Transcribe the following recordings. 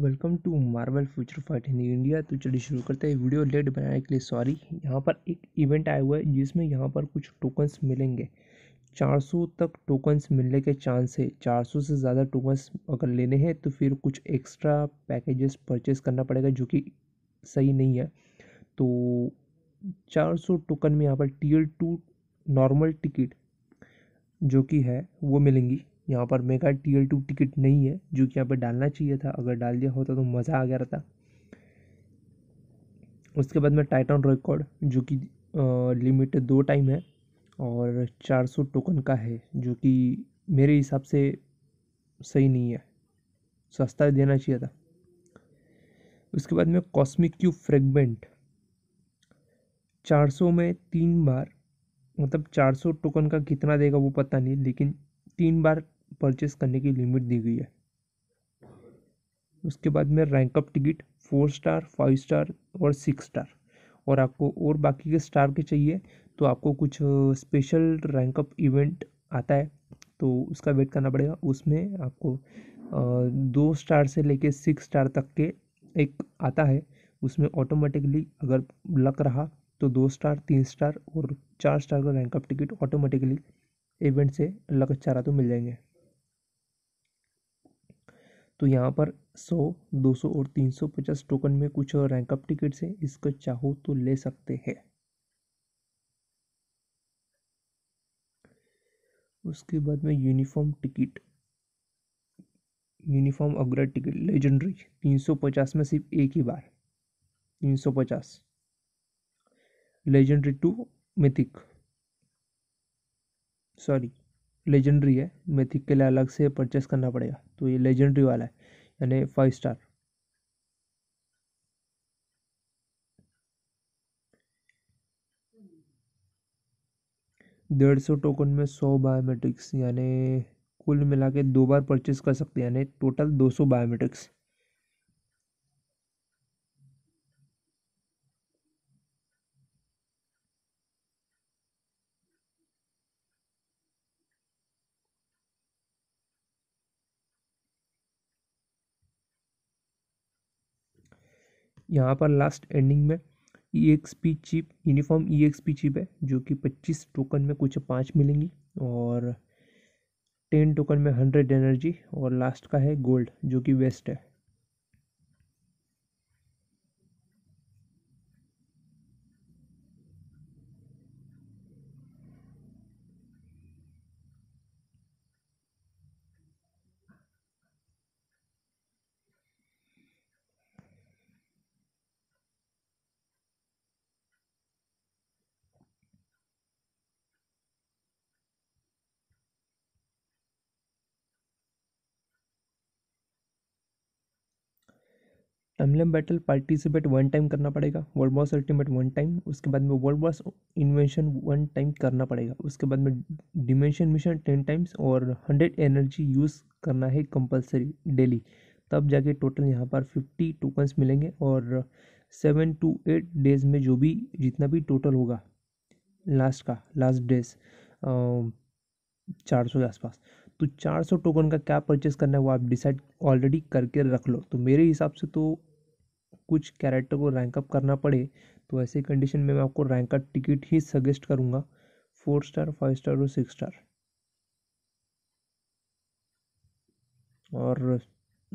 welcome to Marvel future fight in India तो चलिए शुरू करते हैं वीडियो लेट बनाने के लिए सॉरी यहाँ पर एक इवेंट आया हुआ है जिसमें यहाँ पर कुछ टोकन्स मिलेंगे 400 तक टोकन्स मिलने के चांस है 400 से ज़्यादा टोकन्स अगर लेने हैं तो फिर कुछ एक्स्ट्रा पैकेजेस परचेस करना पड़ेगा जो कि सही नहीं है तो चार टोकन में यहाँ पर टीयर टू नॉर्मल टिकट जो कि है वो मिलेंगी यहाँ पर mega T L two ticket नहीं है जो कि यहाँ पर डालना चाहिए था अगर डाल दिया होता तो मज़ा आ गया रहता उसके बाद में टाइटन रिकॉर्ड जो कि लिमिट दो टाइम है और चार सौ टोकन का है जो कि मेरे हिसाब से सही नहीं है सस्ता देना चाहिए था उसके बाद में कॉस्मिक क्यूब फ्रेगमेंट चार सौ में तीन बार मतलब चार सौ टोकन का कितना देगा वो पता नहीं लेकिन तीन बार परचेस करने की लिमिट दी गई है उसके बाद में rank up ticket four star five star और सिक्स स्टार और आपको और बाकी के स्टार के चाहिए तो आपको कुछ स्पेशल रैंकअप इवेंट आता है तो उसका वेट करना पड़ेगा उसमें आपको दो स्टार से लेके सिक्स स्टार तक के एक आता है उसमें ऑटोमेटिकली अगर लक रहा तो दो स्टार तीन स्टार और चार स्टार का रैंकअप टिकट ऑटोमेटिकली इवेंट से अल्लाह का चारा तो मिल जाएंगे तो यहाँ पर 100, 200 और 350 टोकन में कुछ रैंकअप टिकट्स हैं इसको चाहो तो ले सकते हैं उसके बाद में यूनिफॉर्म टिकट यूनिफॉर्म अग्रा टिकट लेजेंडरी 350 में सिर्फ एक ही बार 350 legendary to mythic sorry legendary है मेथिक के लिए अलग से परचेस करना पड़ेगा तो ये लेजेंडरी वाला है यानी फाइव स्टार डेढ़ सौ टोकन में सौ बायोमेट्रिक्स यानी कुल मिला के दो बार परचेस कर सकते हैं यानी टोटल दो सौ बायोमेट्रिक्स यहाँ पर लास्ट एंडिंग में E X P chip uniform E X P chip है जो कि पच्चीस टोकन में कुछ पाँच मिलेंगी और टेन टोकन में हंड्रेड एनर्जी और लास्ट का है गोल्ड जो कि वेस्ट है emblem battle participate one time करना पड़ेगा world boss ultimate one time उसके बाद में world boss invasion one time करना पड़ेगा उसके बाद में डिमेंशन मिशन टेन टाइम्स और हंड्रेड एनर्जी यूज़ करना है कंपलसरी डेली तब जाके टोटल यहाँ पर फिफ्टी टोकन्स मिलेंगे और सेवन टू एट डेज में जो भी जितना भी टोटल होगा लास्ट का लास्ट डेज चार सौ के आसपास तो चार सौ टोकन का क्या परचेस करना है वो आप डिसाइड ऑलरेडी करके रख लो तो मेरे हिसाब से तो कुछ कैरेक्टर को रैंकअप करना पड़े तो ऐसे कंडीशन में मैं आपको रैंकअप टिकट ही सजेस्ट करूँगा फोर स्टार फाइव स्टार और सिक्स स्टार और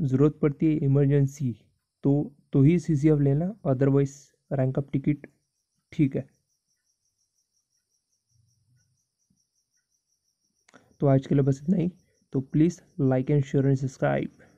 ज़रूरत पड़ती है इमरजेंसी तो तो ही सी सी एफ लेना अदरवाइज रैंकअप टिकट ठीक है तो आज के लिए बस इतना ही तो please like and share and subscribe